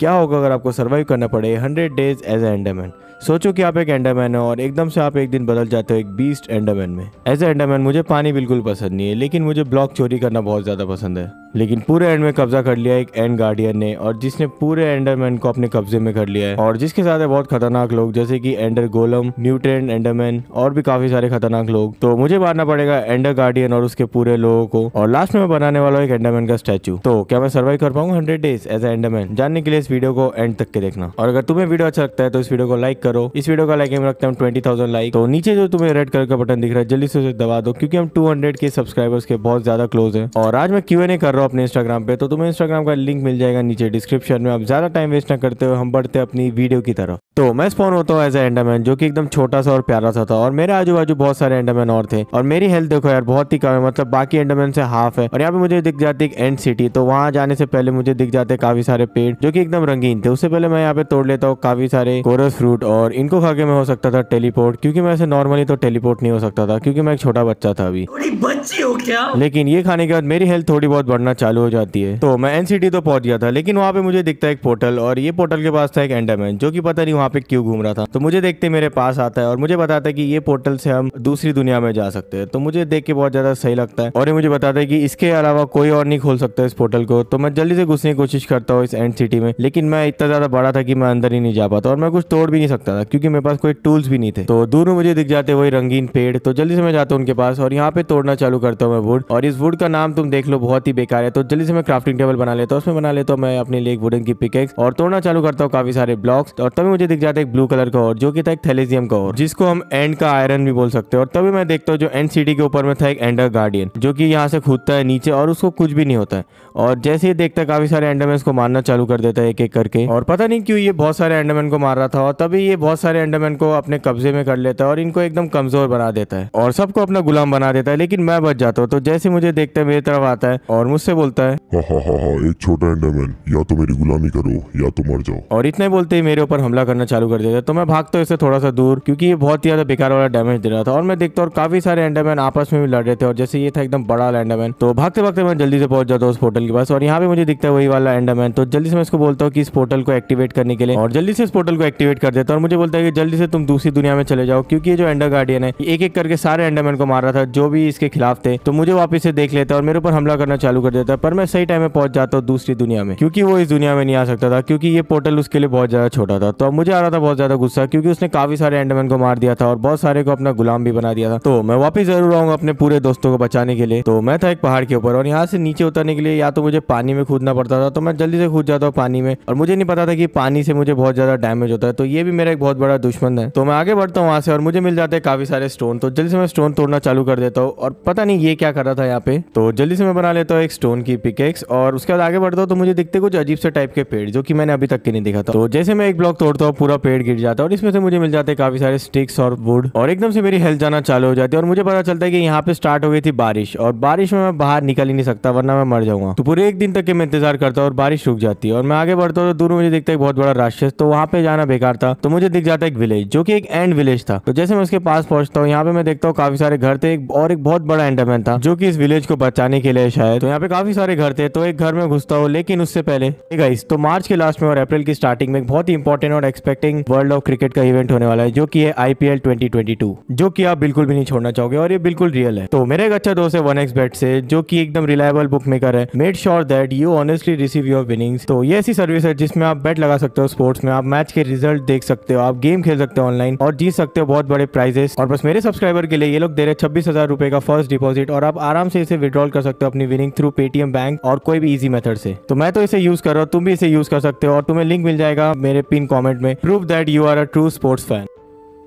क्या होगा अगर आपको सर्वाइव करना पड़े hundred days as a Enderman सोचो कि आप एक एंडामैन हो और एकदम से आप एक दिन बदल जाते हो एक बीस्ट एंडामैन में एज ए एंडामैन मुझे पानी बिल्कुल पसंद नहीं है लेकिन मुझे ब्लॉक चोरी करना बहुत ज़्यादा पसंद है लेकिन पूरे एंड में कब्जा कर लिया एक एंड गार्डियन ने और जिसने पूरे एंडरमैन को अपने कब्जे में कर लिया है और जिसके साथ है बहुत खतरनाक लोग जैसे कि एंडर गोलम म्यूटेंट एंडरमैन और भी काफी सारे खतरनाक लोग तो मुझे मारना पड़ेगा एंडर गार्डियन और उसके पूरे लोगों को और लास्ट में मैं बनाने वाला एक एंडरमैन का स्टैचू तो क्या मैं सर्वाइव कर पाऊंगा hundred days as a Enderman जानने के लिए इस वीडियो को एंड तक के देखना और अगर तुम्हें वीडियो अच्छा लगता है तो इस वीडियो को लाइक करो इस वीडियो का लाइक हम रखते हैं ट्वेंटी लाइक तो नीचे जो तुम्हें रेड कलर का बटन दिख रहा है जल्दी से उसे दबा दो क्योंकि हम टू हंड्रेड के सब्सक्राइबर्स के बहुत ज्यादा क्लोज है और आज मैं क्यू नहीं कर रहा हूँ अपने इंस्टाग्राम पे तो तुम्हें इंस्टाग्राम का लिंक मिल जाएगा नीचे डिस्क्रिप्शन में अब ज़्यादा टाइम वेस्ट ना करते हो हम बढ़ते अपनी वीडियो की तरफ तो मैं स्पॉन होता हूँ एज ए एंडामैन जो कि एकदम छोटा सा और प्यारा सा था और मेरे आजू बाजू बहुत सारे एंडामैन और थे और मेरी हेल्थ देखो यार बहुत ही कम है मतलब बाकी एंडामैन से हाफ है और यहाँ पे मुझे दिख जाती है एंड सिटी तो वहाँ जाने से पहले मुझे दिख जाते काफी सारे पेड़ जो की एकदम रंगीन थे उससे पहले मैं यहाँ पे तोड़ लेता हूँ काफी सारे कोरस फ्रूट और इनको खा के मैं हो सकता था टेलीपोर्ट क्योंकि मैं ऐसे नॉर्मली तो टेलीपोर्ट नहीं हो सकता था क्योंकि मैं एक छोटा बच्चा था अभी बच्ची हो क्या लेकिन ये खाने के बाद मेरी हेल्थ थोड़ी बहुत बढ़ना चालू हो जाती है तो मैं एनसीटी तो पहुंच गया था लेकिन वहाँ पे मुझे दिखता है एक पोर्टल और ये पोर्टल के पास था एक एंडामैन जो की पता नहीं वहाँ पे क्यों घूम रहा था तो मुझे देखते मेरे पास आता है और मुझे बताता है कि ये पोर्टल से हम दूसरी दुनिया में जा सकते हैं तो मुझे देख के बहुत ज्यादा सही लगता है और ये मुझे बताता है कि इसके अलावा कोई और नहीं खोल सकता इस पोर्टल को तो मैं जल्दी से घुसने की कोशिश करता हूँ इस एंड सिटी में लेकिन मैं इतना ज्यादा बड़ा था कि मैं अंदर ही नहीं जा पाता और मैं कुछ तोड़ भी नहीं सकता था क्योंकि मेरे पास कोई टूल्स भी नहीं थे तो दूर में मुझे दिख जाते वही रंगीन पेड़ तो जल्दी से मैं जाता हूँ उनके पास और यहाँ पे तोड़ना चालू करता हूँ मैं वुड और इस वुड का नाम तुम देख लो बहुत ही बेकार है तो जल्दी से मैं क्राफ्टिंग टेबल बना लेता हूँ उसमें बना लेता हूँ मैं अपने लिए वुडन की पिकेक्स और तोड़ना चालू करता हूँ काफी सारे ब्लॉक्स और तभी मुझे दिख जाता है एक ब्लू कलर का और जो कि था एक थैलेजियम का और जिसको हम एंड का आयरन भी बोल सकते हैं और तभी मैं देखता हूँ जो एंड सिटी के ऊपर में था एक एंडर गार्डियन जो कि यहाँ से कूदता है नीचे और उसको कुछ भी नहीं होता है और जैसे ही देखता है काफी सारे एंडरमैन को मारना चालू कर देता है एक एक करके और पता नहीं क्यों ये बहुत सारे एंडरमैन को मार रहा था और तभी ये बहुत सारे एंडरमैन को अपने कब्जे में कर लेता है और इनको एकदम कमजोर बना देता है और सबको अपना गुलाम बना देता है लेकिन मैं बच जाता हूँ तो जैसे मुझे देखते मेरी तरफ आता है और मुझसे बोलता है हा हा हा एक छोटा एंडरमैन या तो मेरी गुलामी करो या तो मर जाओ और इतने बोलते ही मेरे ऊपर हमला करना चालू कर दिया था तो मैं भागता हूँ इससे थोड़ा सा दूर क्योंकि ये बहुत ही ज्यादा बेकार वाला डैमेज दे रहा था और मैं देखता हूँ काफी सारे एंडरमैन आपस में भी लड़ रहे थे और जैसे ये था एकदम बड़ा एंडरमैन तो भागते भागते मैं जल्दी से पहुंच जाता हूँ उस पोर्टल के पास और यहाँ पे मुझे दिखता है वही वाला एंडरमैन तो जल्दी से मैं इसको बोलता हूँ कि इस पोर्टल को एक्टिवेट करने के लिए और जल्दी से इस पोर्टल को एक्टिवेट कर देता और मुझे बोलता है कि जल्दी से तुम दूसरी दुनिया में चले जाओ क्योंकि ये जो एंडर गार्डियन है एक एक करके सारे एंडरमैन को मार रहा था जो भी इसके खिलाफ थे तो मुझे वापस से देख लेता है और मेरे ऊपर हमला करना चालू कर देता है पर मैं सही टाइम में पहुंच जाता हूँ दूसरी दुनिया में क्योंकि वो इस दुनिया में नहीं आ सकता था क्योंकि ये पोर्टल उसके लिए बहुत ज्यादा छोटा था तो अब मुझे आ रहा था बहुत ज्यादा गुस्सा क्योंकि उसने काफी सारे एंडमैन को मार दिया था और बहुत सारे को अपना गुलाम भी बना दिया था तो मैं वापस जरूर आऊंगा अपने पूरे दोस्तों को बचाने के लिए तो मैं था एक पहाड़ के ऊपर और यहाँ से नीचे उतरने के लिए या तो मुझे पानी में कूदना पड़ता था तो मैं जल्दी से कूद जाता हूँ पानी में और मुझे नहीं पता था कि पानी से मुझे बहुत ज्यादा डैमेज होता है तो ये भी मेरा एक बहुत बड़ा दुश्मन है तो मैं आगे बढ़ता हूँ वहाँ से और मुझे मिल जाते हैं काफी सारे स्टोन तो जल्दी से मैं स्टोन तोड़ना चालू कर देता हूँ और पता नहीं ये क्या कर रहा था यहाँ पे तो जल्दी से मैं बना लेता हूँ एक स्टोन की पिकेक्स और उसके बाद आगे बढ़ता हूँ तो मुझे दिखते कुछ अजीब से टाइप के पेड़ जो कि मैंने अभी तक के नहीं देखा था तो जैसे मैं एक ब्लॉक तोड़ता हूँ पूरा पेड़ गिर जाता है और इसमें से मुझे मिल जाते हैं काफी सारे स्टिक्स और वुड और एकदम से मेरी हेल्थ जाना चालू हो जाती है और मुझे पता चलता है कि यहाँ पे स्टार्ट हो गई थी बारिश और बारिश में मैं बाहर निकल ही नहीं सकता वरना मैं मर जाऊंगा तो पूरे एक दिन तक के मैं इंतजार करता हूँ और बारिश रुक जाती है और मैं आगे बढ़ता हूँ तो दूर मुझे दिखता है बहुत बड़ा राष्ट्र तो वहाँ पे जाना बेकार था तो मुझे दिख जाता है एक विलेज जो की एक एंड विलेज था तो जैसे मैं उसके पास पहुंचता हूँ यहाँ पे मैं देखता हूँ काफी सारे घर थे और एक बहुत बड़ा एंडरमैन था जो कि इस विलेज को बचाने के लिए शायद तो यहाँ पे काफी सारे घर थे तो एक घर में घुसता हूँ लेकिन उससे पहले तो मार्च के लास्ट में और अप्रैल की स्टार्टिंग में बहुत ही इंपॉर्टेंट और एक्सपेक्टिंग वर्ल्ड ऑफ क्रिकेट का इवेंट होने वाला है जो कि है आईपीएल 2022 जो कि आप बिल्कुल भी नहीं छोड़ना चाहोगे और ये बिल्कुल रियल है तो मेरा एक अच्छा दोस्त है वन एक्स बेट से जो कि एकदम रिलायबल बुक मेकर है made sure that you honestly receive your winnings तो ये ऐसी सर्विस है जिसमें आप बेट लगा सकते हो स्पोर्ट्स में आप मैच के रिजल्ट देख सकते हो आप गेम खेल सकते हो ऑनलाइन और जीत सकते हो बहुत बड़े प्राइजेस और बस मेरे सब्सक्राइबर के लिए ये लोग दे रहे छब्बीस हजार रुपए का फर्स्ट डिपॉजिट और आप आराम से इसे विड्रॉल कर सकते हो अपनी विनिंग थ्रू पेटीएम बैंक और कोई भी इजी मेथड से तो मैं तो इसे यूज कर रहा हूँ तुम भी इसे यूज कर सकते हो और तुम्हें लिंक मिल जाएगा मेरे पिन कॉमेंट में prove that you are a true sports fan.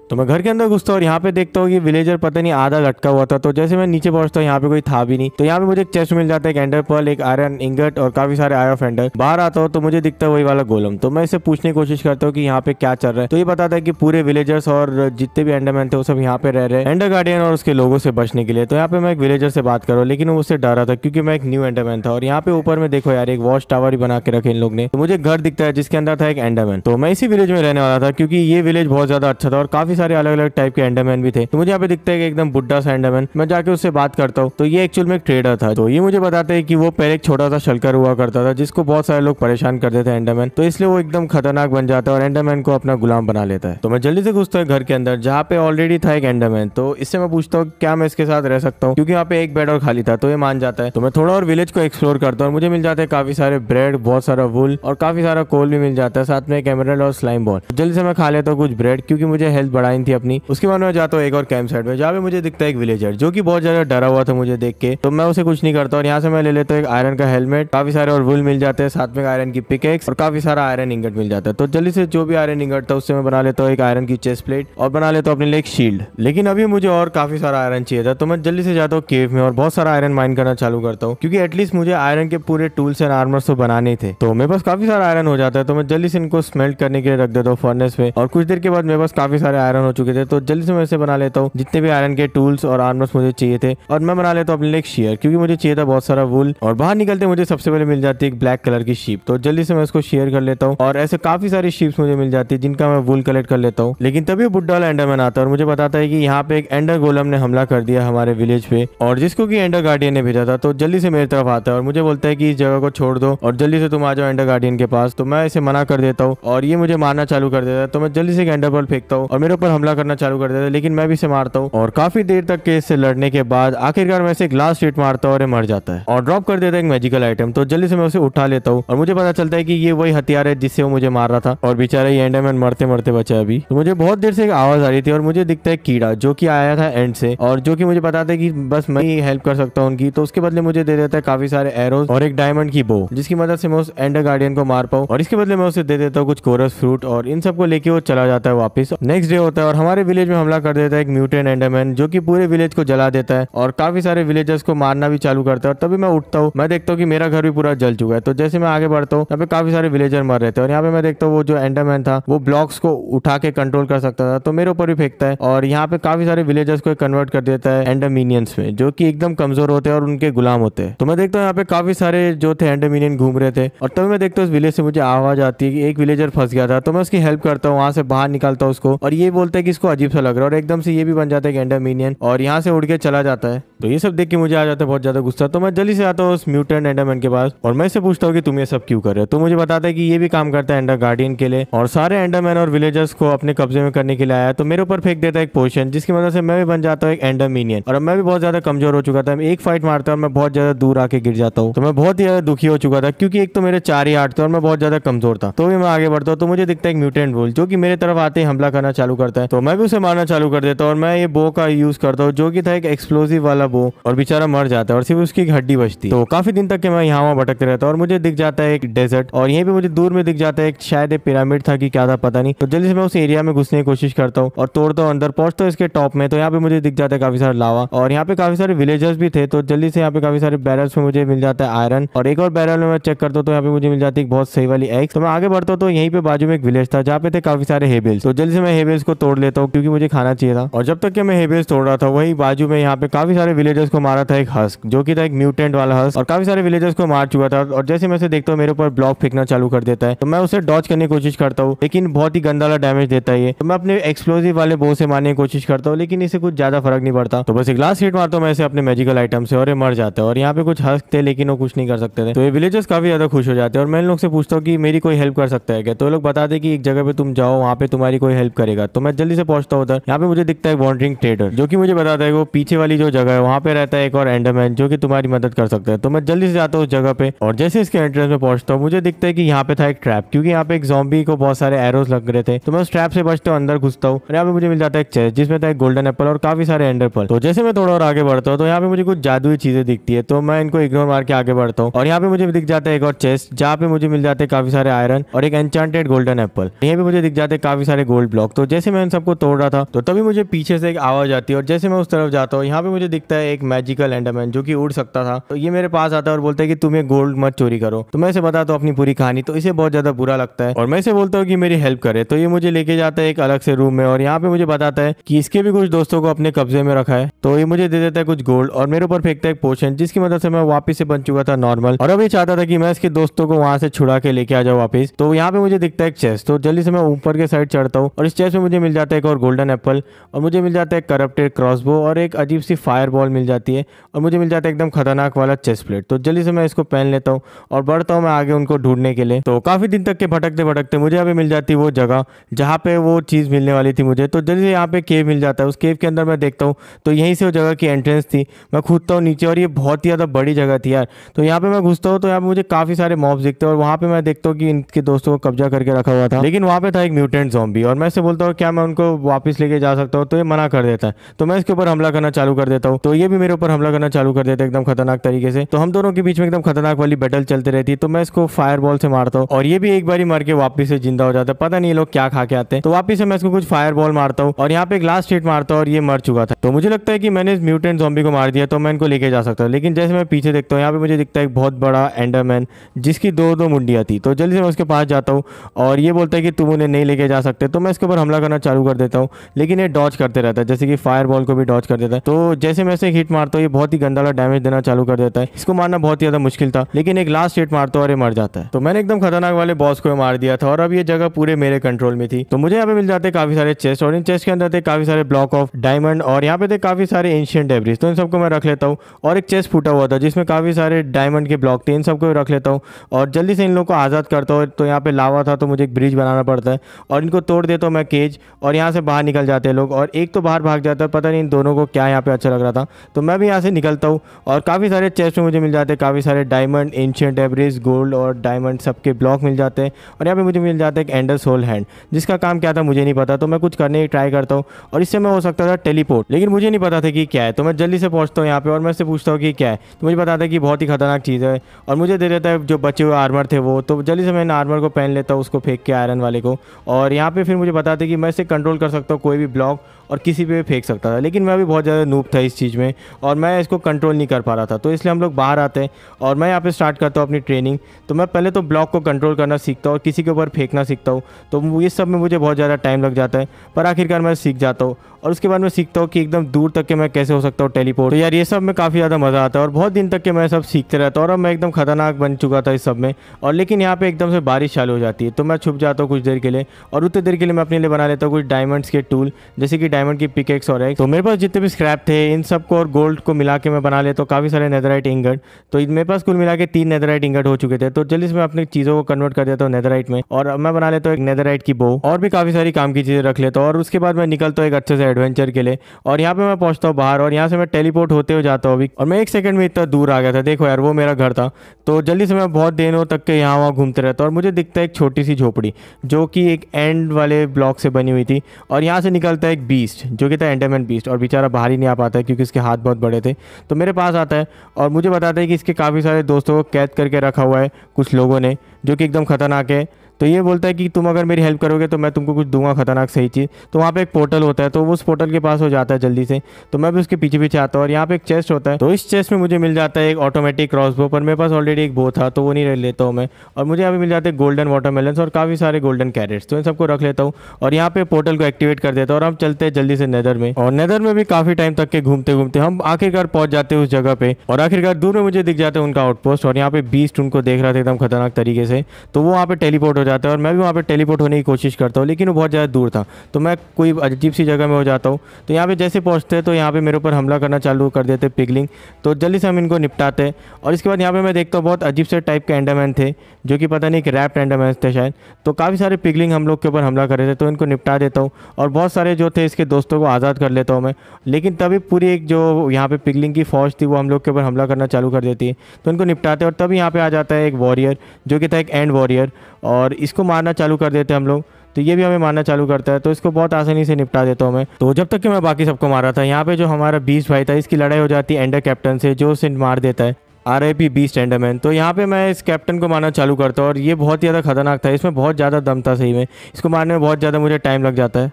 तो मैं घर के अंदर घुसता और यहाँ पे देखता हूँ कि विलेजर पता नहीं आधा लटका हुआ था तो जैसे मैं नीचे पहुंचता हूँ यहाँ पे कोई था भी नहीं तो यहाँ पे मुझे एक चेस्ट मिल जाता है एक एंडर पर्ल एक आयरन इंगट और काफी सारे आयर ऑफ एंडर बाहर आता हूँ तो मुझे दिखता है वही वाला गोलम तो मैं इसे पूछने की कोशिश करता हूँ कि यहाँ पे क्या चल रहा है तो ये बताता है कि पूरे विलेजर्स और जितने भी एंडरमैन थे वो सब यहाँ पे रह रहे हैं एंडर गार्डियन और उसके लोगों से बचने के लिए तो यहाँ पे मैं एक विलेजर से बात करूँ लेकिन उससे डरा था क्योंकि मैं एक न्यू एंडरमैन था और यहाँ पे ऊपर में देखो यार एक वॉच टावर ही बना के रखे इन लोग ने तो मुझे घर दिखता है जिसके अंदर था एक एंडरमैन तो मैं इसी विलेज में रहने वाला था क्योंकि ये विलेज बहुत ज्यादा अच्छा था और काफी सारे अलग अलग टाइप के एंडरमैन भी थे तो मुझे यहाँ पे दिखता है कि एकदम बुड्ढा सा एंडरमैन मैं जाके उससे बात करता हूँ तो ये एक्चुअल में एक ट्रेडर था तो ये मुझे बताते हैं कि वो पहले एक छोटा सा शलकर हुआ करता था जिसको बहुत सारे लोग परेशान करते थे एंडरमैन तो इसलिए वो एकदम खतरनाक बन जाता है और एंडरमैन को अपना गुलाम बना लेता है तो मैं जल्दी से घुसता है घर के अंदर जहाँ पे ऑलरेडी था एक एंडरमैन तो इससे मैं पूछता हूँ क्या मैं इसके साथ रह सकता हूँ क्योंकि यहाँ पे एक बेड और खाली था तो ये मान जाता है तो मैं थोड़ा और विलेज को एक्सप्लोर करता हूँ मुझे मिल जाते हैं काफी सारे ब्रेड बहुत सारा वुल और काफी सारा कोल भी मिल जाता है साथ में एक और स्लाइम बॉल जल्दी से मैं खा लेता हूँ कुछ ब्रेड क्योंकि मुझे हेल्थ बढ़ा लाइन थी अपनी उसके बाद मैं जाता हूँ एक और कैंप साइड में जहाँ पे मुझे दिखता है एक विलेजर जो कि बहुत ज्यादा डरा हुआ था मुझे देख के तो मैं उसे कुछ नहीं करता और यहाँ से मैं ले लेता हूँ एक आयरन का हेलमेट काफी सारे और वुल मिल जाते हैं साथ में आयरन की पिकेक्स और काफी सारा आयरन इंगट मिल जाता है तो जल्दी से जो भी आयरन इंगट था उससे मैं बना लेता हूँ एक आयरन की चेस्ट प्लेट और बना लेता हूँ अपने लिए शील्ड लेकिन अभी मुझे और काफी सारा आयरन चाहिए था तो मैं जल्दी से जाता हूँ केव में और बहुत सारा आयरन माइन करना चालू करता हूँ क्योंकि एटलीस्ट मुझे आयरन के पूरे टूल्स एंड आर्मर्स तो बनाने थे तो मेरे पास काफी सारा आयरन हो जाता है तो मैं जल्दी से इनको स्मेल्ट करने के लिए रख देता हूँ फर्नेस में और कुछ देर के बाद मेरे पास काफी सारे आयरन आयरन हो चुके थे तो जल्दी से मैं इसे बना लेता हूँ जितने भी आयरन के टूल्स और आर्मर्स मुझे चाहिए थे और मैं बना लेता हूँ अपने लिए शेयर क्योंकि मुझे चाहिए था बहुत सारा वुल और बाहर निकलते मुझे सबसे पहले मिल जाती है ब्लैक कलर की शीप तो जल्दी से मैं उसको शेयर कर लेता हूँ और ऐसे काफी सारी शीप्स मुझे मिल जाती है जिनका मैं वुल कलेक्ट कर लेता हूँ लेकिन तभी बुड्डा वाला एंडरमैन आता है और मुझे बताता है कि यहाँ पे एक एंडर गोलम ने हमला कर दिया हमारे विलेज पे और जिसको कि एंडर गार्डियन ने भेजा था तो जल्दी से मेरी तरफ आता है और मुझे बोलता है कि इस जगह को छोड़ दो और जल्दी से तुम आ जाओ एंडर गार्डियन के पास तो मैं इसे मना कर देता हूँ और ये मुझे मारना चालू कर देता है तो मैं जल्दी से एंडर बॉल फेंकता हूँ और मेरे ऊपर पर हमला करना चालू कर देता है लेकिन मैं भी इसे मारता हूँ और काफी देर तक केस से लड़ने के बाद आखिरकार मैं इसे एक लास्ट हिट मारता हूँ और मर जाता है और ड्रॉप कर देता है एक मेजिकल आइटम तो जल्दी से मैं उसे उठा लेता हूँ और मुझे पता चलता है की ये वही हथियार है जिससे वो मुझे मार रहा था और बेचारा ये एंडमैन मरते मरते बचा अभी तो मुझे बहुत देर से एक आवाज आ रही थी और मुझे दिखता है कीड़ा जो की आया था एंड से और जो की मुझे पता था की बस मैं ही हेल्प कर सकता हूँ उनकी तो उसके बदले मुझे दे देता है काफी सारे एरोज और एक डायमंड की बो जिसकी मदद से मैं उस एंडर गार्डियन को मार पाऊँ और इसके बदले मैं उसे दे देता हूँ कुछ कोरस फ्रूट और इन सबको लेके वो चला जाता है वापस नेक्स्ट डे होता है और हमारे विलेज में हमला कर देता है एक म्यूटेन एंडरमैन जो कि पूरे विलेज को जला देता है और काफी सारे विलेजर्स को मारना भी चालू करता है और तभी मैं उठता हूँ मैं देखता हूँ कि मेरा घर भी पूरा जल चुका है तो जैसे मैं आगे बढ़ता हूँ यहाँ पे काफी सारे विलेजर मर रहे थे और यहाँ पे मैं देखता हूँ वो जो एंडरमैन था वो ब्लॉक्स को उठा के कंट्रोल कर सकता था तो मेरे ऊपर भी फेंकता है और यहाँ पे काफी सारे विलेजर्स को कन्वर्ट कर देता है एंडरमीनियंस में जो की एकदम कमजोर होते हैं और उनके गुलाम होते हैं तो मैं देखता हूँ यहाँ पे काफी सारे जो थे एंडरमीनियन घूम रहे थे और तभी मैं देखता हूँ उस विलेज से मुझे आवाज आती है कि एक विलेजर फंस गया था तो मैं उसकी हेल्प करता हूँ वहां से बाहर निकालता हूँ उसको और ये बोलता है कि इसको अजीब सा लग रहा है और एकदम से ये भी बन जाता है गेंडर मिनियन और यहाँ से उड़ के चला जाता है तो ये सब देख के मुझे आ जाता है बहुत ज्यादा गुस्सा तो मैं जल्दी से आता हूँ उस म्यूटेंट एंडरमैन के पास और मैं से पूछता हूँ कि तुम ये सब क्यों कर रहे हो तो मुझे बताता है कि ये भी काम करता है एंडर गार्डियन के लिए और सारे एंडरमैन और विलेजर्स को अपने कब्जे में करने के लिए आया तो मेरे ऊपर फेंक देता है एक पोर्शन जिसकी मदद से मैं भी बन जाता हूँ एक एंडर और मैं भी बहुत ज्यादा कमजोर हो चुका था एक फाइट मारता हूँ मैं बहुत ज्यादा दूर आके गिर जाता हूँ तो मैं बहुत ही ज्यादा दुखी हो चुका था क्योंकि एक तो मेरे चार ही आठ थे और मैं बहुत ज्यादा कमजोर था तो भी मैं आगे बढ़ता हूँ तो मुझे दिखता है एक म्यूटेंट बोल जो कि मेरे तरफ आते ही हमला करना चालू कर करता है तो मैं भी उसे मारना चालू कर देता हूँ और मैं ये बो का यूज करता हूँ जो कि था एक एक्सप्लोजिव वाला बो और बेचारा मर जाता है और सिर्फ उसकी हड्डी बचती तो काफी दिन तक के मैं यहाँ वहाँ भटकते रहता हूँ और मुझे दिख जाता है एक डेजर्ट और यहीं पे मुझे दूर में दिख जाता है एक शायद एक पिरामिड था कि क्या था पता नहीं तो जल्दी से मैं उस एरिया में घुसने की कोशिश करता हूँ और तोड़ता हूँ अंदर पहुंचता हूँ इसके टॉप में तो यहाँ पे मुझे दिख जाता है काफी सारा लावा और यहाँ पे काफी सारे विलेजर्स भी थे तो जल्दी से यहाँ पे काफी सारे बैरल्स में मुझे मिल जाता है आयरन और एक और बैरल में मैं चेक करता हूँ तो यहाँ पे मुझे मिल जाती है बहुत सही वाली एग्स तो मैं आगे बढ़ता हूँ तो यहीं पे बाजू में एक विलेज था जहाँ पे थे काफी सारे हेबिल्स तो जल्दी से मैं हेबिल्स को तोड़ लेता हूँ क्योंकि मुझे खाना चाहिए था और जब तक कि मैं हेबेस तोड़ रहा था वही बाजू में यहाँ पे काफी सारे विलेजर्स को मारा था एक हस्क जो कि था एक म्यूटेंट वाला हस्क और काफी सारे विलेजर्स को मार चुका था और जैसे मैं उसे देखता हूँ मेरे ऊपर ब्लॉक फेंकना चालू कर देता है तो मैं उसे डॉच करने की कोशिश करता हूँ लेकिन बहुत ही गंदा डैमेज देता है तो मैं अपने एक्सप्लोजिव वाले बो से मारने की कोशिश करता हूँ लेकिन इसे कुछ ज्यादा फर्क नहीं पड़ता तो बस एक ग्लास हिट मारता हूँ मैं इसे अपने मेजिकल आइटम से और ये मर जाता है और यहाँ पे कुछ हस्क थे लेकिन वो कुछ नहीं कर सकते थे तो ये विलेजर्स काफी ज्यादा खुश हो जाते हैं और मैं इन लोग से पूछता हूँ कि मेरी कोई हेल्प कर सकता है क्या तो लोग बताते कि एक जगह पे तुम जाओ वहाँ पे तुम्हारी कोई हेल्प करेगा तो मैं मैं जल्दी से पहुंचता हूँ उधर यहाँ पे मुझे दिखता है वॉन्ड्रिंग ट्रेडर जो कि मुझे बताता है वो पीछे वाली जो जगह है वहाँ पे रहता है एक और एंडरमैन जो कि तुम्हारी मदद कर सकता है तो मैं जल्दी से जाता हूँ उस जगह पे और जैसे इसके एंट्रेंस में पहुंचता हूँ मुझे दिखता है कि यहाँ पे था एक ट्रैप क्योंकि यहाँ पे एक जॉम्बी को बहुत सारे एरोज लग रहे थे तो मैं उस ट्रैप से बचता हूँ अंदर घुसता हूँ यहाँ पे मुझे मिल जाता है एक चेस्ट जिसमें था एक गोल्डन एप्पल और काफी सारे एंडरपल तो जैसे मैं थोड़ा और आगे बढ़ता हूँ तो यहाँ पे मुझे कुछ जादुई चीजें दिखती है तो मैं इनको इग्नोर मार के आगे बढ़ता हूँ और यहाँ पे मुझे दिख जाता है एक और चेस्ट जहाँ पे मुझे मिल जाते काफी सारे आयरन और एक एंचांटेड गोल्डन एप्पल यहाँ पे मुझे दिख जाते काफी सारे गोल्ड ब्लॉक तो जैसे मैं इन सबको तोड़ रहा था तो तभी मुझे पीछे से एक आवाज आती है और जैसे मैं उस तरफ जाता हूँ यहाँ पे मुझे दिखता है एक मैजिकल एंडरमैन जो की उड़ सकता था तो ये मेरे पास आता है और बोलता है कि तुम्हें गोल्ड मत चोरी करो तो मैं इसे बताता हूँ अपनी पूरी कहानी तो इसे बहुत ज्यादा बुरा लगता है और मैं इसे बोलता हूँ की मेरी हेल्प करे तो ये मुझे लेके जाता है एक अलग से रूम में और यहाँ पे मुझे बताता है की इसके भी कुछ दोस्तों को अपने कब्जे में रखा है तो ये मुझे दे देता है कुछ गोल्ड और मेरे ऊपर फेंकता है एक पोर्शन जिसकी मदद से मैं वापिस से बन चुका था नॉर्मल और अभी चाहता था कि मैं इसके दोस्तों को वहां से छुड़ा के लेके आ जाऊँ वापिस तो यहाँ पे मुझे दिखता है एक चेस्ट तो जल्दी से मैं ऊपर के साइड चढ़ता हूँ और इस चेस्ट में मुझे मिल जाता है एक और गोल्डन एप्पल और मुझे मिल जाता है करप्टेड क्रॉसबो और एक अजीब सी फायर बॉल मिल जाती है और मुझे मिल जाता है एकदम खतरनाक वाला चेस्ट प्लेट तो जल्दी से मैं इसको पहन लेता हूँ और बढ़ता हूँ मैं आगे उनको ढूंढने के लिए तो काफ़ी दिन तक के भटकते भटकते मुझे अभी मिल जाती वो जगह जहाँ पे वो चीज़ मिलने वाली थी मुझे तो जल्दी से यहाँ पे केव मिल जाता है उस केव के अंदर मैं देखता हूँ तो यहीं से वो जगह की एंट्रेंस थी मैं खुदता हूँ नीचे और ये बहुत ही ज़्यादा बड़ी जगह थी यार तो यहाँ पर मैं घुसता हूँ तो यहाँ पर मुझे काफ़ी सारे मॉब्स दिखते हैं और वहाँ पर मैं देखता हूँ कि इनके दोस्तों को कब्जा करके रखा हुआ था लेकिन वहाँ पर था एक म्यूटेंट जॉम्बी और मैं से बोलता हूँ क्या मैं उनको वापस लेके जा सकता हूँ तो ये मना कर देता है तो मैं इसके ऊपर हमला करना चालू कर देता हूँ तो ये भी मेरे ऊपर हमला करना चालू कर देता है एकदम खतरनाक तरीके से तो हम दोनों के बीच में एकदम खतरनाक वाली बैटल चलती रहती है तो मैं इसको फायर बॉल से मारता हूँ और ये भी एक बार ही मर के वापिस से जिंदा हो जाता है पता नहीं लोग क्या खा के आते हैं तो वापिस से मैं इसको कुछ फायर बॉल मारता हूँ और यहाँ पे एक लास्ट हिट मारता हूँ और ये मर चुका था तो मुझे लगता है कि मैंने इस म्यूटेंट जॉम्बी को मार दिया तो मैं इनको लेके जा सकता हूँ लेकिन जैसे मैं पीछे देखता हूँ यहाँ पे मुझे दिखता है एक बहुत बड़ा एंडरमैन जिसकी दो दो मुंडिया थी तो जल्दी से मैं उसके पास जाता हूँ और ये बोलता है कि तुम उन्हें नहीं लेके जा सकते तो मैं इसके ऊपर हमला करना चालू कर देता हूँ लेकिन ये डॉच करते रहता है जैसे कि फायर बॉल को भी डॉच कर देता है तो जैसे मैं इसे हिट मारता हूँ ये बहुत ही गंदा डैमेज देना चालू कर देता है इसको मारना बहुत ही ज़्यादा मुश्किल था लेकिन एक लास्ट हिट मारता हूँ और ये मर जाता है तो मैंने एकदम खतरनाक वाले बॉस को मार दिया था और अब ये जगह पूरे मेरे कंट्रोल में थी तो मुझे यहाँ पे मिल जाते काफी सारे चेस्ट और इन चेस्ट के अंदर थे काफी सारे ब्लॉक ऑफ डायमंड और यहाँ पे थे काफी सारे एंशियंट एवरेज तो इन सबको मैं रख लेता हूँ और एक चेस्ट फूटा हुआ था जिसमें काफी सारे डायमंड के ब्लॉक थे इन सबको रख लेता हूँ और जल्दी से इन लोग को आज़ाद करता हूँ तो यहाँ पे लावा था तो मुझे एक ब्रिज बनाना पड़ता है और इनको तोड़ देता हूँ मैं केज और यहाँ से बाहर निकल जाते हैं लोग और एक तो बाहर भाग जाता है पता नहीं इन दोनों को क्या यहाँ पे अच्छा लग रहा था तो मैं भी यहाँ से निकलता हूँ और काफ़ी सारे चेस्ट में मुझे मिल जाते हैं काफ़ी सारे डायमंड एंशियंट एवरेज गोल्ड और डायमंड सबके ब्लॉक मिल जाते हैं और यहाँ पर मुझे मिल जाता है एक एंडर सोल हैंड जिसका काम क्या था मुझे नहीं पता तो मैं कुछ करने की ट्राई करता हूँ और इससे मैं हो सकता था टेलीपोर्ट लेकिन मुझे नहीं पता था कि क्या है तो मैं जल्दी से पहुँचता हूँ यहाँ पर और मैं इससे पूछता हूँ कि क्या है तो मुझे बताता है कि बहुत ही खतरनाक चीज़ है और मुझे दे देता है जो बचे हुए आर्मर थे वो तो जल्दी से मैं इन आर्मर को पहन लेता हूँ उसको फेंक के आयरन वाले को और यहाँ पर फिर मुझे बताते कि मैं से कंट्रोल कर सकते हो कोई भी ब्लॉक और किसी पे भी फेंक सकता था लेकिन मैं भी बहुत ज़्यादा नूप था इस चीज़ में और मैं इसको कंट्रोल नहीं कर पा रहा था तो इसलिए हम लोग बाहर आते हैं और मैं यहाँ पे स्टार्ट करता हूँ अपनी ट्रेनिंग तो मैं पहले तो ब्लॉक को कंट्रोल करना सीखता हूँ और किसी के ऊपर फेंकना सीखता हूँ तो इस सब में मुझे बहुत ज़्यादा टाइम लग जाता है पर आखिरकार मैं सीख जाता हूँ और उसके बाद मैं सीखता हूँ कि एकदम दूर तक के मैं कैसे हो सकता हूँ टेलीपोर्ट तो यार ये सब में काफ़ी ज़्यादा मज़ा आता है और बहुत दिन तक के मैं सब सीखते रहता हूँ और अब मैं एकदम खतरनाक बन चुका था इस सब में और लेकिन यहाँ पे एकदम से बारिश चालू हो जाती है तो मैं छुप जाता हूँ कुछ देर के लिए और उतनी देर के लिए मैं अपने लिए बना लेता हूँ कुछ डायमंड्स के टूल जैसे कि डायमंड की पिकेक्स और एक तो मेरे पास जितने भी स्क्रैप थे इन सबको और गोल्ड को मिला के मैं बना लेता तो हूँ काफ़ी सारे नेदराइट इंगट तो मेरे पास कुल मिला के तीन नेदराइट इंगट हो चुके थे तो जल्दी से मैं अपनी चीज़ों को कन्वर्ट कर देता हूँ नेदराइट में और मैं बना लेता हूँ एक नेदराइट की बो और भी काफ़ी सारी काम की चीज़ें रख लेता हूँ और उसके बाद मैं निकलता हूँ एक अच्छे से एडवेंचर के लिए और यहाँ पर मैं पहुंचता हूँ बाहर और यहाँ से मैं टेलीपोर्ट होते हुए जाता हूँ अभी और मैं एक सेकंड में इतना दूर आ गया था देखो यार वो मेरा घर था तो जल्दी से मैं बहुत देरों तक के यहाँ वहाँ घूमते रहता और मुझे दिखता है एक छोटी सी झोपड़ी जो कि एक एंड वाले ब्लॉक से बनी हुई थी और यहाँ से निकलता है एक बीस बीस्ट जो कि था एंडरमैन बीस्ट और बेचारा बाहर ही नहीं आ पाता है क्योंकि इसके हाथ बहुत बड़े थे तो मेरे पास आता है और मुझे बताता है कि इसके काफ़ी सारे दोस्तों को कैद करके रखा हुआ है कुछ लोगों ने जो कि एकदम ख़तरनाक है तो ये बोलता है कि तुम अगर मेरी हेल्प करोगे तो मैं तुमको कुछ दूंगा खतरनाक सही चीज़ तो वहाँ पे एक पोर्टल होता है तो वो उस पोर्टल के पास हो जाता है जल्दी से तो मैं भी उसके पीछे पीछे आता हूँ और यहाँ पे एक चेस्ट होता है तो इस चेस्ट में मुझे मिल जाता है एक ऑटोमेटिक क्रॉसबो पर मेरे पास ऑलरेडी एक बो था तो वो नहीं लेता हूँ मैं और मुझे यहाँ पर मिल जाते हैं गोल्डन वाटरमेलन और काफ़ी सारे गोल्डन कैरेट्स तो इन सबको रख लेता हूँ और यहाँ पे पोर्टल को एक्टिवेट कर देता हूँ और हम चलते हैं जल्दी से नदर में और नैदर में भी काफ़ी टाइम तक के घूमते घूमते हम आखिरकार पहुँच जाते हैं उस जगह पे और आखिरकार दूर में मुझे दिख जाता है उनका आउटपोस्ट और यहाँ पे बीस उनको देख रहा था एकदम खतरनाक तरीके से तो वो वहाँ पे टेलीपोर्ट जाता है और मैं भी वहाँ पर टेलीपोर्ट होने की कोशिश करता हूँ लेकिन वो बहुत ज़्यादा दूर था तो मैं कोई अजीब सी जगह में हो जाता हूँ तो यहाँ पर जैसे पहुँचते हैं तो यहाँ पर मेरे ऊपर हमला करना चालू कर देते पिगलिंग तो जल्दी से हम इनको निपटाते और इसके बाद यहाँ पर मैं देखता हूँ बहुत अजीब से टाइप के एंडामैन थे जो कि पता नहीं एक रैप एंडामैन थे शायद तो काफ़ी सारे पिगलिंग हम लोग के ऊपर हमला कर रहे थे तो इनको निपटा देता हूँ और बहुत सारे जो थे इसके दोस्तों को आज़ाद कर लेता हूँ मैं लेकिन तभी पूरी एक जो यहाँ पे पिगलिंग की फौज थी वो हम लोग के ऊपर हमला करना चालू कर देती है तो इनको निपटाते और तभी यहाँ पे आ जाता है एक वॉरियर जो कि था एक एंड वॉरियर और इसको मारना चालू कर देते हैं हम लोग तो ये भी हमें मारना चालू करता है तो इसको बहुत आसानी से निपटा देता हूँ मैं तो जब तक कि मैं बाकी सबको मारा था यहाँ पे जो हमारा बीस भाई था इसकी लड़ाई हो जाती है एंडर कैप्टन से जो उसे मार देता है आर आई पी बीस टेंडरमैन तो यहाँ पे मैं इस कैप्टन को मारना चालू करता हूँ और ये बहुत ही ज़्यादा खतरनाक था इसमें बहुत ज़्यादा दम था सही में इसको मारने में बहुत ज़्यादा मुझे टाइम लग जाता है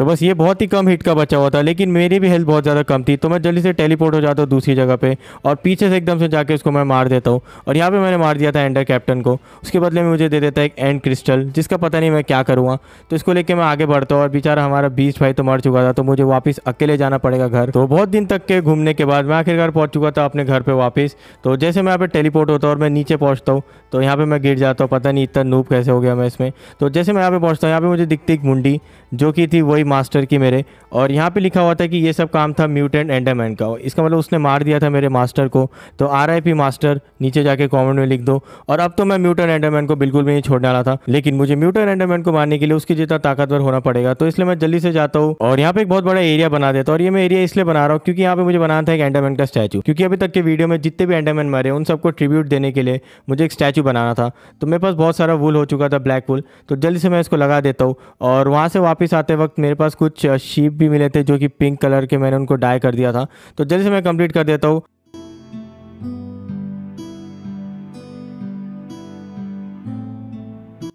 तो बस ये बहुत ही कम हिट का बचा हुआ था लेकिन मेरी भी हेल्थ बहुत ज़्यादा कम थी तो मैं जल्दी से टेलीपोर्ट हो जाता हूँ दूसरी जगह पे और पीछे से एकदम से जाके उसको मैं मार देता हूँ और यहाँ पे मैंने मार दिया था एंडर कैप्टन को उसके बदले में मुझे दे देता है एक एंड क्रिस्टल जिसका पता नहीं मैं क्या करूँगा तो इसको लेकर मैं आगे बढ़ता हूँ और बेचारा हमारा बीच भाई तो मर चुका था तो मुझे वापस अकेले जाना पड़ेगा घर तो बहुत दिन तक के घूमने के बाद मैं आखिरकार पहुँच चुका था अपने घर पर वापस तो जैसे मैं यहाँ पर टेलीपोर्ट होता हूँ और मैं नीचे पहुँचता हूँ तो यहाँ पर मैं गिर जाता हूँ पता नहीं इतना नूप कैसे हो गया मैं इसमें तो जैसे मैं यहाँ पर पहुँचता हूँ यहाँ पर मुझे दिखती एक मुंडी जो कि थी वही मास्टर की मेरे और यहाँ पे लिखा हुआ था कि ये सब काम था म्यूटेंट एंडामैन का इसका मतलब उसने मार दिया था मेरे मास्टर को तो आर आई पी मास्टर नीचे जाके कॉमेंट में लिख दो और अब तो मैं म्यूटेंट एंडामैन को बिल्कुल भी नहीं छोड़ने वाला था लेकिन मुझे म्यूटेंट एंडामैन को मारने के लिए उसकी जितना ताकतवर होना पड़ेगा तो इसलिए मैं जल्दी से जाता हूँ और यहाँ पे एक बहुत बड़ा एरिया बना देता और ये मैं एरिया इसलिए बना रहा हूँ क्योंकि यहाँ पे मुझे बनाना था एक एंडामैन का स्टैचू क्योंकि अभी तक के वीडियो में जितने भी एंडामैन मारे उन सबको ट्रिब्यूट देने के लिए मुझे एक स्टैचू बनाना था तो मेरे पास बहुत सारा वूल हो चुका था ब्लैक वूल तो जल्दी से मैं इसको लगा देता हूँ और वहाँ से वापस आते वक्त मेरे पास कुछ शीप भी मिले थे जो कि पिंक कलर के मैंने उनको डाई कर दिया था तो जल्दी से मैं कंप्लीट कर देता हूँ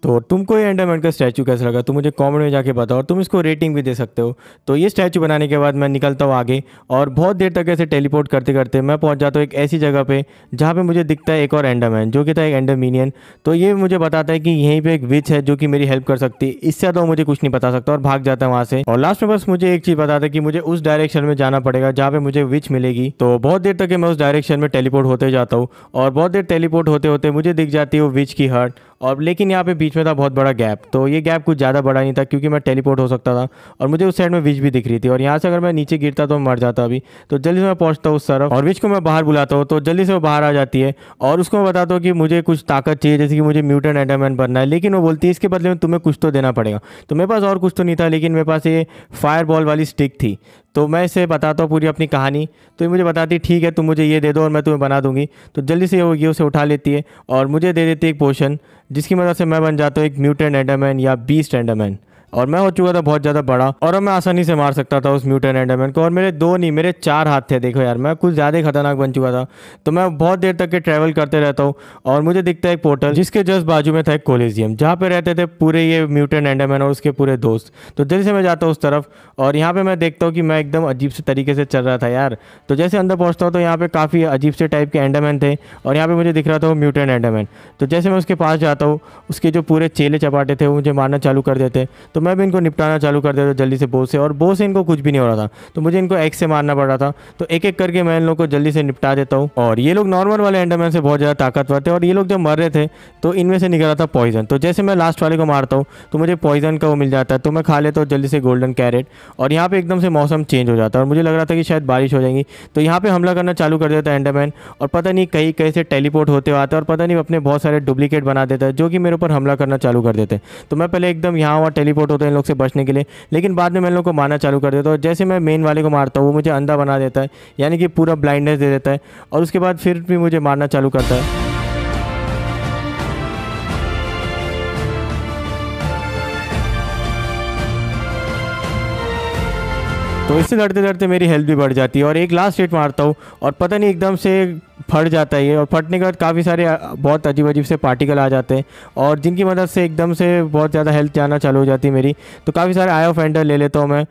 तो तुमको ये एंडरमैन का स्टैचू कैसा लगा तो मुझे कमेंट में जाके बताओ तुम इसको रेटिंग भी दे सकते हो तो ये स्टैचू बनाने के बाद मैं निकलता हूँ आगे और बहुत देर तक ऐसे टेलीपोर्ट करते करते मैं पहुँच जाता हूँ एक ऐसी जगह पर जहाँ पर मुझे दिखता है एक और एंडरमैन जो कि था एक एंडरमिनियन तो ये मुझे बताता है कि यहीं पर एक विच है जो कि मेरी हेल्प कर सकती है इससे ज़्यादा मुझे कुछ नहीं बता सकता और भाग जाता है वहाँ से और लास्ट में बस मुझे एक चीज़ बताता है कि मुझे उस डायरेक्शन में जाना पड़ेगा जहाँ पर मुझे विच मिलेगी तो बहुत देर तक मैं उस डायरेक्शन में टेलीपोर्ट होते जाता हूँ और बहुत देर टेलीपोर्ट होते होते मुझे दिख जाती है वो विच की हर्ट और लेकिन यहाँ पे बीच में था बहुत बड़ा गैप तो ये गैप कुछ ज़्यादा बड़ा नहीं था क्योंकि मैं टेलीपोर्ट हो सकता था और मुझे उस साइड में विच भी दिख रही थी और यहाँ से अगर मैं नीचे गिरता तो मैं मर जाता अभी तो जल्दी से मैं पहुँचता उस तरफ और विच को मैं बाहर बुलाता हूँ तो जल्दी से वो बाहर आ जाती है और उसको मैं बताता हूँ कि मुझे कुछ ताकत चाहिए जैसे कि मुझे म्यूटन एंटामैन बनना है लेकिन वो बोलती है इसके बदले में तुम्हें कुछ तो देना पड़ेगा तो मेरे पास और कुछ तो नहीं था लेकिन मेरे पास ये फायर बॉल वाली स्टिक थी तो मैं इसे बताता हूँ पूरी अपनी कहानी तो ये मुझे बताती ठीक है तुम मुझे ये दे दो और मैं तुम्हें बना दूंगी तो जल्दी से ये ये उसे उठा लेती है और मुझे दे देती है एक पोशन जिसकी मदद से मैं बन जाता हूँ एक म्यूटेंट एंडरमैन या बीस्ट एंडरमैन और मैं हो चुका था बहुत ज्यादा बड़ा और मैं आसानी से मार सकता था उस म्यूटेंट एंडरमैन को और मेरे दो नहीं मेरे चार हाथ थे देखो यार मैं कुछ ज़्यादा ही खतरनाक बन चुका था तो मैं बहुत देर तक के ट्रैवल करते रहता हूँ और मुझे दिखता है एक पोर्टल जिसके जस्ट बाजू में था एक कोलेजियम जहाँ पे रहते थे पूरे ये म्यूटेंट एंडरमैन और उसके पूरे दोस्त तो दिल से मैं जाता हूँ उस तरफ और यहाँ पर मैं देखता हूँ कि मैं एकदम अजीब से तरीके से चल रहा था यार तो जैसे अंदर पहुँचता हूँ तो यहाँ पे काफ़ी अजीब से टाइप के एंडरमैन थे और यहाँ पर मुझे दिख रहा था वो म्यूटेंट एंडरमैन तो जैसे मैं उसके पास जाता हूँ उसके जो पूरे चेले चपाटे थे वो मुझे मारना चालू कर देते तो मैं भी इनको निपटाना चालू कर देता जल्दी से बो से और बो से इनको कुछ भी नहीं हो रहा था तो मुझे इनको एक से मारना पड़ रहा था तो एक एक करके मैं इन लोग को जल्दी से निपटा देता हूँ और ये लोग नॉर्मल वाले एंडरमैन से बहुत ज़्यादा ताकतवर थे और ये लोग जब मर रहे थे तो इनमें से निकल रहा था पॉइजन तो जैसे मैं लास्ट वाले को मारता हूँ तो मुझे पॉइजन का वो मिल जाता है तो मैं खा लेता हूँ जल्दी से गोल्डन कैरेट और यहाँ पर एकदम से मौसम चेंज हो जाता है और मुझे लग रहा था कि शायद बारिश हो जाएगी तो यहाँ पर हमला करना चालू कर देता है एंडरमैन और पता नहीं कहीं कैसे टेलीपोर्ट होते हुए और पता नहीं अपने बहुत सारे डुप्लीकेट बना देता है जो कि मेरे ऊपर हमला करना चालू कर देते हैं तो मैं पहले एकदम यहाँ वहाँ टेलीपोर्ट शॉट होते हैं लोग से बचने के लिए लेकिन बाद में मैं लोग को मारना चालू कर देता हूँ जैसे मैं मेन वाले को मारता हूँ वो मुझे अंधा बना देता है यानी कि पूरा ब्लाइंडनेस दे देता है और उसके बाद फिर भी मुझे मारना चालू करता है तो इससे लड़ते लड़ते मेरी हेल्थ भी बढ़ जाती है और एक लास्ट हिट मारता हूँ और पता नहीं एकदम से फट जाता है और फटने के बाद काफ़ी सारे बहुत अजीब अजीब से पार्टिकल आ जाते हैं और जिनकी मदद से एकदम से बहुत ज़्यादा हेल्थ जाना चालू हो जाती है मेरी तो काफ़ी सारे आई ऑफ एंडर ले लेता हूँ मैं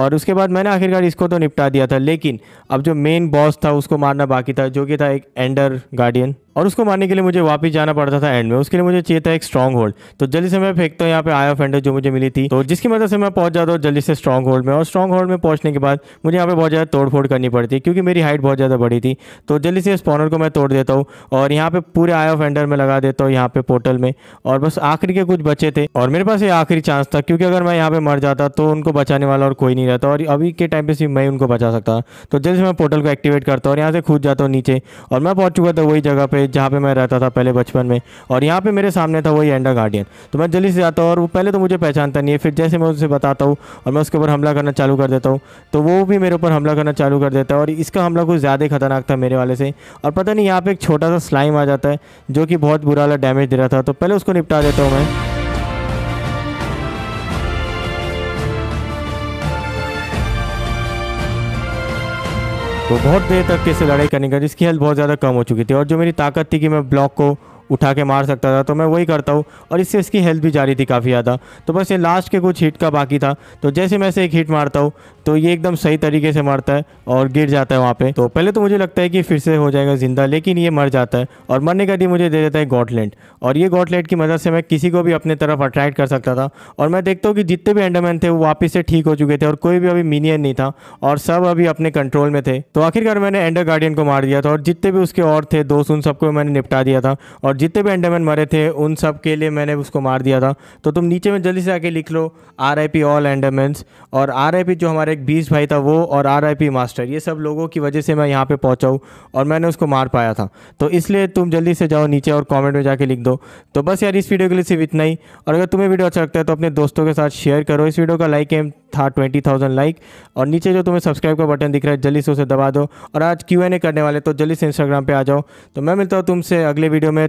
और उसके बाद मैंने आखिरकार इसको तो निपटा दिया था लेकिन अब जो मेन बॉस था उसको मारना बाकी था जो कि था एक एंडर गार्डियन और उसको मारने के लिए मुझे वापस जाना पड़ता था एंड में उसके लिए मुझे चाहिए था एक स्ट्रॉन्ग होल्ड तो जल्दी से मैं फेंकता हूँ यहाँ पे आई ऑफ एंडर जो मुझे मिली थी तो जिसकी मदद से मैं पहुंच जाता हूँ जल्दी से स्ट्रॉन्ग होल्ड में और स्ट्रॉन्ग होल्ड में पहुंचने के बाद मुझे यहाँ पे बहुत ज़्यादा तोड़फोड़ करनी पड़ती क्योंकि मेरी हाइट बहुत ज़्यादा बड़ी थी तो जल्दी से स्पॉनर को मैं तोड़ देता हूँ और यहाँ पे पूरे आई ऑफ एंडर में लगा देता हूँ यहाँ पे पोर्टल में और बस आखिरी के कुछ बच्चे थे और मेरे पास ये आखिरी चांस था क्योंकि अगर मैं यहाँ पे मर जाता तो उनको बचाने वाला और कोई नहीं रहता और अभी के टाइम पे सिर्फ मैं उनको बचा सकता तो जल्दी से मैं पोर्टल को एक्टिवेट करता हूँ और यहाँ से खुद जाता हूँ नीचे और मैं पहुँच चुका था वही जगह पे कॉलेज जहाँ पे मैं रहता था पहले बचपन में और यहाँ पे मेरे सामने था वही एंडा गार्डियन तो मैं जल्दी से जाता हूँ और वो पहले तो मुझे पहचानता नहीं है फिर जैसे मैं उसे बताता हूँ और मैं उसके ऊपर हमला करना चालू कर देता हूँ तो वो भी मेरे ऊपर हमला करना चालू कर देता है और इसका हमला कुछ ज़्यादा ही खतरनाक था मेरे वाले से और पता नहीं यहाँ पर एक छोटा सा स्लाइम आ जाता है जो कि बहुत बुरा वाला डैमेज दे रहा था तो पहले उसको निपटा देता हूँ मैं वो तो बहुत देर तक कैसे लड़ाई करने का जिसकी हेल्थ बहुत ज़्यादा कम हो चुकी थी और जो मेरी ताकत थी कि मैं ब्लॉक को उठा के मार सकता था तो मैं वही करता हूँ और इससे इसकी हेल्थ भी जा रही थी काफ़ी ज़्यादा तो बस ये लास्ट के कुछ हिट का बाकी था तो जैसे मैं से एक हिट मारता हूँ तो ये एकदम सही तरीके से मारता है और गिर जाता है वहाँ पे तो पहले तो मुझे लगता है कि फिर से हो जाएगा ज़िंदा लेकिन ये मर जाता है और मरने का दी मुझे दे देता है गॉटलैंड और ये गॉटलैंड की मदद से मैं किसी को भी अपने तरफ अट्रैक्ट कर सकता था और मैं देखता हूँ कि जितने भी एंडरमैन थे वो वापस से ठीक हो चुके थे और कोई भी अभी मीनियन नहीं था और सब अभी अपने कंट्रोल में थे तो आखिरकार मैंने एंडर गार्डियन को मार दिया था और जितने भी उसके और थे दोस्त उन सबको मैंने निपटा दिया था और जितने भी एंडरमैन मरे थे उन सब के लिए मैंने उसको मार दिया था तो तुम नीचे में जल्दी से आके लिख लो R I P all Endermans और आर आई पी जो हमारे एक बीस भाई था वो और आर आई पी मास्टर ये सब लोगों की वजह से मैं यहाँ पर पहुँचा हूँ और मैंने उसको मार पाया था तो इसलिए तुम जल्दी से जाओ नीचे और कॉमेंट में जाके लिख दो तो बस यार इस वीडियो के लिए सिर्फ इतना ही और अगर तुम्हें वीडियो अच्छा लगता है तो अपने दोस्तों के साथ शेयर करो इस वीडियो का लाइक एम था ट्वेंटी थाउजेंड लाइक और नीचे जो तुम्हें सब्सक्राइब का बटन दिख रहा है जल्दी से उसे दबा दो और आज क्यू एन ए करने वाले तो जल्दी से इंस्टाग्राम पे आ जाओ तो मैं मिलता हूँ तुमसे अगले वीडियो में